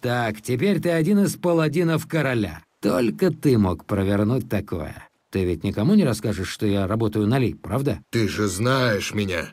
Так, теперь ты один из паладинов короля. Только ты мог провернуть такое. Ты ведь никому не расскажешь, что я работаю на Ли, правда? Ты же знаешь меня.